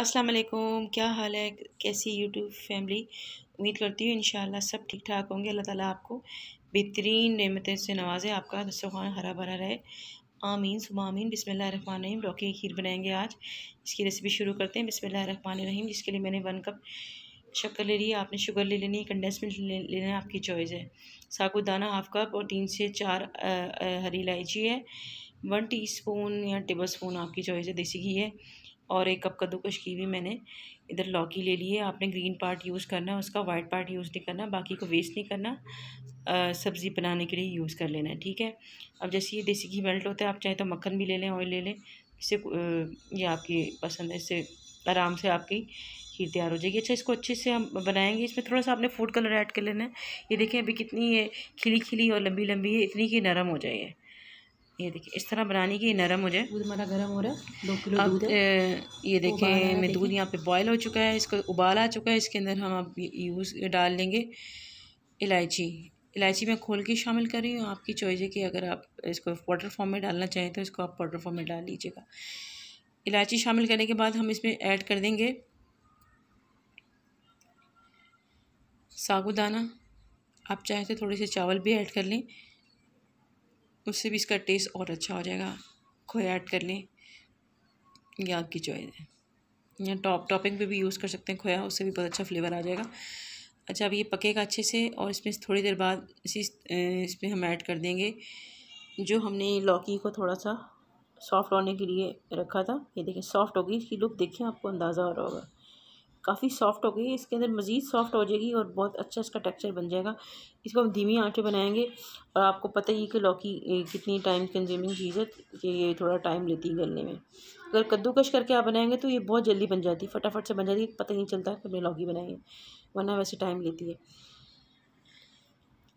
अस्सलाम वालेकुम क्या हाल है कैसी यूट्यूब फैमिली उम्मीद करती हूँ इन सब ठीक ठाक होंगे अल्लाह ताला आपको बेहतरीन नमतें से नवाजे आपका दस्तरखान हरा भरा रहे आमीन सुबह आमीन बिसमीम लौकी खीर बनाएंगे आज इसकी रेसिपी शुरू करते हैं रहीम जिसके लिए मैंने वन कप शक्कर ले ली है आपने शुगर ले लेनी है कंडेंस मिल्क ले लेना है आपकी चॉइस है साबुत दाना हाफ कप और तीन से चार हरी इलायची है वन टीस्पून या टेबल स्पून आपकी चॉइस है देसी घी है और एक कप कद्दूकश की भी मैंने इधर लौकी ले ली है आपने ग्रीन पार्ट यूज़ करना उसका वाइट पार्ट यूज़ नहीं करना बाकी को वेस्ट नहीं करना सब्ज़ी बनाने के लिए यूज़ कर लेना है ठीक है अब जैसे ये देसी घी मेल्ट होता है आप चाहे तो मक्खन भी ले लें ऑयल ले लें इससे ये आपकी पसंद है इससे आराम से आपकी खीर तैयार हो जाएगी अच्छा इसको अच्छे से हम बनाएंगे इसमें थोड़ा सा आपने फूड कलर ऐड कर लेना है ये देखें अभी कितनी ये खिली खिली और लंबी लंबी है इतनी ही नरम हो जाए ये देखिए इस तरह बनाने की नरम हो जाए दूध हमारा गर्म हो रहा है दो किलो दूध ये देखिए मैं दूध यहाँ पे बॉयल हो चुका है इसको उबाल आ चुका है इसके अंदर हम अब यूज़ डाल लेंगे इलायची इलायची मैं खोल के शामिल कर रही हूँ आपकी चॉइस है कि अगर आप इसको पाउडर फॉर्म में डालना चाहें तो इसको आप पाउडर फॉर्म में डाल लीजिएगा इलायची शामिल करने के बाद हम इसमें ऐड कर देंगे सागुदाना आप चाहें तो थोड़े से चावल भी ऐड कर लें उससे भी इसका टेस्ट और अच्छा हो जाएगा खोया ऐड कर लें यह आपकी चॉइस है या टॉप टॉपिंग पे भी यूज़ कर सकते हैं खोया उससे भी बहुत अच्छा फ्लेवर आ जाएगा अच्छा अब ये पकेगा अच्छे से और इसमें थोड़ी देर बाद इसी इसमें हम ऐड कर देंगे जो हमने लौकी को थोड़ा सा सॉफ्ट होने के लिए रखा था ये देखिए सॉफ्ट होगी इसकी लुक देखिए आपको अंदाज़ा हो रहा होगा काफ़ी सॉफ्ट हो गई इसके अंदर मज़ीद सॉफ्ट हो जाएगी और बहुत अच्छा इसका टेक्सचर बन जाएगा इसको हम धीमी आँच पे बनाएंगे और आपको पता ही कि लौकी कितनी टाइम कंज्यूमिंग चीज़ है कि ये थोड़ा टाइम लेती है गलने में अगर कद्दूकश करके आप बनाएंगे तो ये बहुत जल्दी बन जाती है फटाफट से बन जाती है पता नहीं चलता कि हमने लौकी बनाई है वरना वैसे टाइम लेती है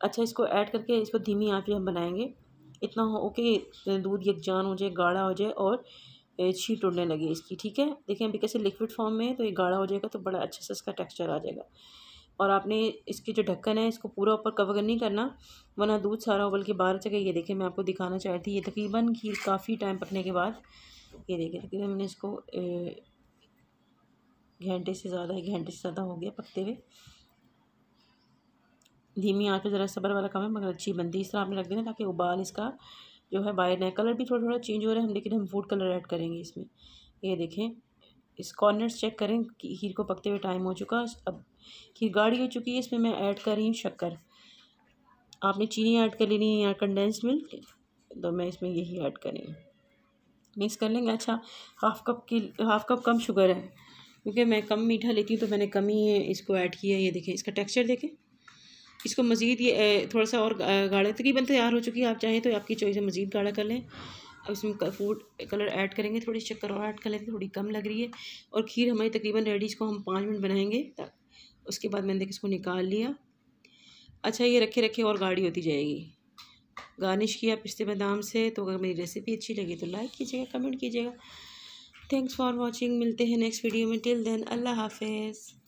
अच्छा इसको ऐड करके इसको धीमी आँच हम बनाएँगे इतना हो कि दूध यकजान हो जाए गाढ़ा हो जाए और छीट उड़ने लगी इसकी ठीक है देखिए अभी कैसे लिक्विड फॉर्म में है तो ये गाढ़ा हो जाएगा तो बड़ा अच्छे से इसका टेक्सचर आ जाएगा और आपने इसकी जो ढक्कन है इसको पूरा ऊपर कवर नहीं करना वरना दूध सारा उबल के बाहर चले ये देखिए मैं आपको दिखाना चाह रही ये तकरीबन खीर काफ़ी टाइम पकने के बाद ये देखिए तकरीबन मैंने इसको घंटे से ज़्यादा एक घंटे से ज़्यादा हो गया पकते हुए धीमी आँच पर ज़रा सबर वाला काम है मगर अच्छी बनती इस तरह आपने रख देना ताकि उबाल इसका जो है बाय नए कलर भी थोड़ा थोड़ा चेंज हो रहा है हम लेकिन हम फूड कलर ऐड करेंगे इसमें ये देखें इस कॉर्नर्स चेक करें कि खीर को पकते हुए टाइम हो चुका अब खीर गाढ़ी हो चुकी है इसमें मैं ऐड कर रही हूँ शक्कर आपने चीनी ऐड कर लेनी है या कंडेंस्ड मिल्क तो मैं इसमें यही ऐड कर रही हूँ मिक्स कर लेंगे अच्छा हाफ़ कप की हाफ़ कप कम शुगर है क्योंकि मैं कम मीठा लेती हूँ तो मैंने कम ही इसको ऐड किया ये देखें इसका टेक्स्चर देखें इसको मज़ीद ये थोड़ा सा और गाढ़ा तकरीबन तैयार हो चुकी है आप चाहें तो आपकी चॉइस है मज़ीद गाढ़ा कर लें अब इसमें फूड कलर ऐड करेंगे थोड़ी शक्कर और ऐड कर लेते थोड़ी कम लग रही है और खीर हमारी तकरीबन रेडी इसको हम पाँच मिनट बनाएंगे उसके बाद मैंने देखिए इसको निकाल लिया अच्छा ये रखे रखे और गाढ़ी होती जाएगी गार्निश किया पिस्ते बादाम से तो अगर मेरी रेसिपी अच्छी लगी तो लाइक कीजिएगा कमेंट कीजिएगा थैंक्स फॉर वॉचिंग मिलते हैं नेक्स्ट वीडियो में टिल देन अल्लाह हाफिज़